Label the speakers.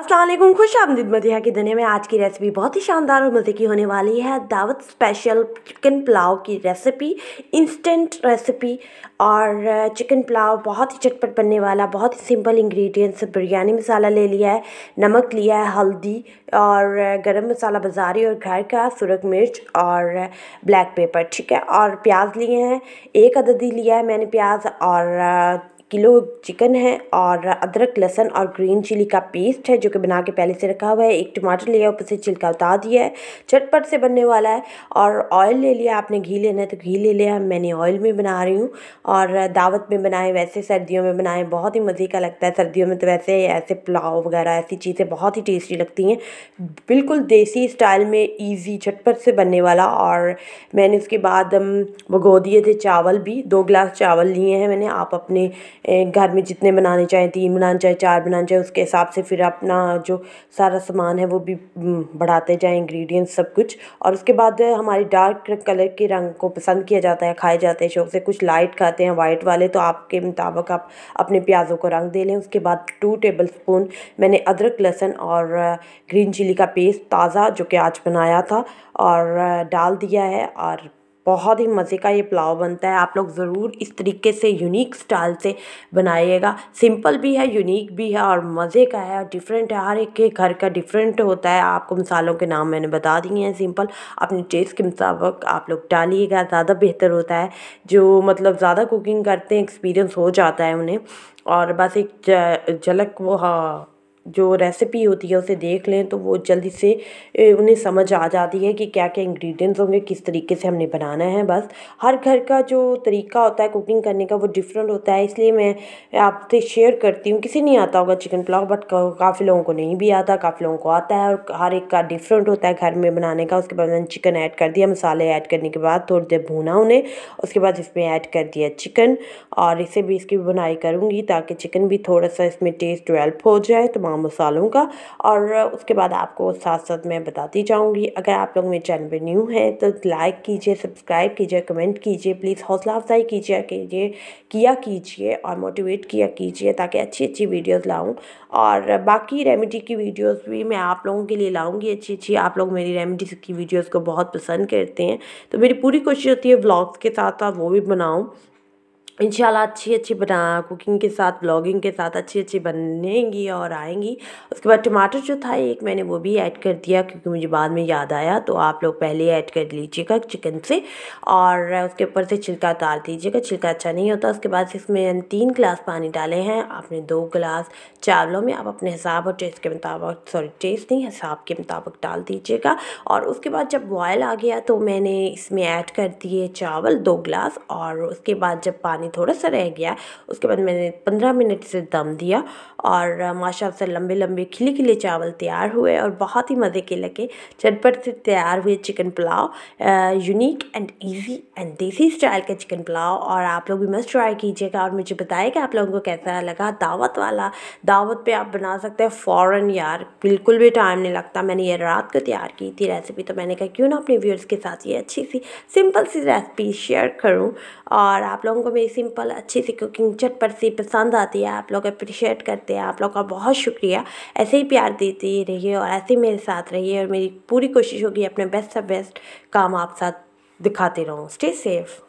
Speaker 1: असलम खुश आमदीद मदिया के दुनिया में आज की रेसिपी बहुत ही शानदार और मज़े की होने वाली है दावत स्पेशल चिकन पुलाव की रेसिपी इंस्टेंट रेसिपी और चिकन पुलाव बहुत ही चटपट बनने वाला बहुत ही सिंपल इंग्रेडिएंट्स बिरयानी मसाला ले लिया है नमक लिया है हल्दी और गरम मसाला बाजारी और घर का सुरख मिर्च और ब्लैक पेपर ठीक है और प्याज लिए हैं एक अदद ही लिया है मैंने प्याज और किलो चिकन है और अदरक लहसन और ग्रीन चिली का पेस्ट है जो कि बना के पहले से रखा हुआ है एक टमाटर लिया ऊपर से छिलका उतार दिया है चटपट से बनने वाला है और ऑयल ले लिया आपने घी लेना है तो घी ले लिया मैंने ऑयल में बना रही हूँ और दावत में बनाए वैसे सर्दियों में बनाए बहुत ही मज़े का लगता है सर्दियों में तो वैसे ऐसे पुलाव वगैरह ऐसी चीज़ें बहुत ही टेस्टी लगती हैं बिल्कुल देसी स्टाइल में ईजी झटपट से बनने वाला और मैंने उसके बाद भगो दिए थे चावल भी दो गिलास चावल लिए हैं मैंने आप अपने घर में जितने बनाने चाहें तीन बनाने चाहें चार बनाने चाहें उसके हिसाब से फिर अपना जो सारा सामान है वो भी बढ़ाते जाएँ इंग्रेडिएंट्स सब कुछ और उसके बाद हमारे डार्क कलर के रंग को पसंद किया जाता है खाए जाते हैं शौक से कुछ लाइट खाते हैं वाइट वाले तो आपके मुताबिक आप अपने प्याज़ों को रंग दे लें उसके बाद टू टेबल स्पून मैंने अदरक लहसुन और ग्रीन चिली का पेस्ट ताज़ा जो कि आज बनाया था और डाल दिया है और बहुत ही मज़े का ये पुलाव बनता है आप लोग ज़रूर इस तरीके से यूनिक स्टाइल से बनाइएगा सिंपल भी है यूनिक भी है और मज़े का है और डिफरेंट है हर एक के घर का डिफरेंट होता है आपको मसालों के नाम मैंने बता दिए हैं सिंपल अपने टेस्ट के मुताबिक आप लोग डालिएगा ज़्यादा बेहतर होता है जो मतलब ज़्यादा कुकिंग करते हैं एक्सपीरियंस हो जाता है उन्हें और बस एक झलक वो हाँ जो रेसिपी होती है उसे देख लें तो वो जल्दी से उन्हें समझ आ जाती है कि क्या क्या इंग्रेडिएंट्स होंगे किस तरीके से हमने बनाना है बस हर घर का जो तरीका होता है कुकिंग करने का वो डिफरेंट होता है इसलिए मैं आपसे शेयर करती हूँ किसी नहीं आता होगा चिकन पुलाव बट काफ़ी लोगों को नहीं भी आता काफ़ी लोगों को आता है और हर एक का डिफरेंट होता है घर में बनाने का उसके बाद मैंने चिकन ऐड कर दिया मसाले ऐड करने के बाद थोड़ी देर भूना उन्हें उसके बाद इसमें ऐड कर दिया चिकन और इसे भी इसकी बुनाई करूँगी ताकि चिकन भी थोड़ा सा इसमें टेस्ट डिवेल्प हो जाए तमाम मसालों का और उसके बाद आपको साथ साथ मैं बताती जाऊँगी अगर आप लोग मेरे चैनल पर न्यू हैं तो लाइक कीजिए सब्सक्राइब कीजिए कमेंट कीजिए प्लीज़ हौसला अफजाई कीजिए कीजिए किया कीजिए और मोटिवेट किया कीजिए ताकि अच्छी अच्छी वीडियोस लाऊं और बाकी रेमेडी की वीडियोस भी मैं आप लोगों के लिए लाऊंगी अच्छी अच्छी आप लोग मेरी रेमेडीज की वीडियोस को बहुत पसंद करते हैं तो मेरी पूरी कोशिश होती है ब्लॉग्स के साथ साथ वो भी बनाऊँ इंशाल्लाह अच्छी अच्छी बना कुकिंग के साथ ब्लॉगिंग के साथ अच्छी अच्छी बनेंगी और आएंगी उसके बाद टमाटर जो था एक मैंने वो भी ऐड कर दिया क्योंकि मुझे बाद में याद आया तो आप लोग पहले ऐड कर लीजिएगा चिकन से और उसके ऊपर से छिलका उतार दीजिएगा छिलका अच्छा नहीं होता उसके बाद इसमें तीन गिलास पानी डाले हैं आपने दो गिलास चावलों में आप अपने हिसाब और टेस्ट के मुताबिक सॉरी टेस्ट नहीं हिसाब के मुताबिक डाल दीजिएगा और उसके बाद जब बॉयल आ गया तो मैंने इसमें ऐड कर दिए चावल दो गिलास और उसके बाद जब पानी पानी थोड़ा सा रह गया उसके बाद मैंने पंद्रह मिनट से दम दिया और माशा से लंबे लंबे खिले खिले चावल तैयार हुए और बहुत ही मज़े के लगे चटपट से तैयार हुए chicken pulao unique and easy and desi style का चिकन पुलाव और आप लोग भी मस्त ट्राई कीजिएगा और मुझे बताएगा आप लोगों को कैसा लगा दावत वाला दावत पर आप बना सकते हैं फ़ौरन यार बिल्कुल भी टाइम नहीं लगता मैंने ये रात को तैयार की थी रेसिपी तो मैंने कहा क्यों ना अपने व्यूअर्स के साथ ये अच्छी सी सिंपल सी रेसिपी शेयर करूँ और आप लोगों को मेरी सिंपल अच्छी सी कुकिंग चटपट सी पसंद आती है आप लोग अप्रिशिएट करते हैं आप लोग का बहुत शुक्रिया ऐसे ही प्यार देती रहिए और ऐसे ही मेरे साथ रहिए और मेरी पूरी कोशिश होगी अपने बेस्ट से बेस्ट काम आप साथ दिखाते रहूँ स्टे सेफ़